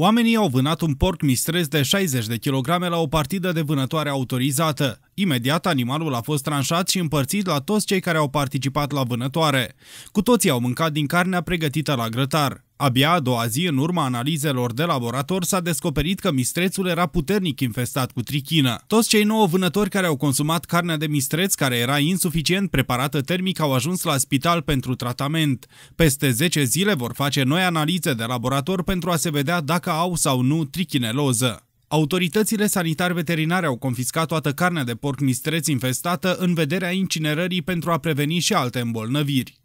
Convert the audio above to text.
Oamenii au vânat un porc mistres de 60 de kilograme la o partidă de vânătoare autorizată. Imediat, animalul a fost tranșat și împărțit la toți cei care au participat la vânătoare. Cu toții au mâncat din carnea pregătită la grătar. Abia a doua zi, în urma analizelor de laborator, s-a descoperit că mistrețul era puternic infestat cu trichină. Toți cei nouă vânători care au consumat carnea de mistreț, care era insuficient preparată termic, au ajuns la spital pentru tratament. Peste 10 zile vor face noi analize de laborator pentru a se vedea dacă au sau nu trichineloză. Autoritățile sanitar-veterinare au confiscat toată carnea de porc mistreț infestată în vederea incinerării pentru a preveni și alte îmbolnăviri.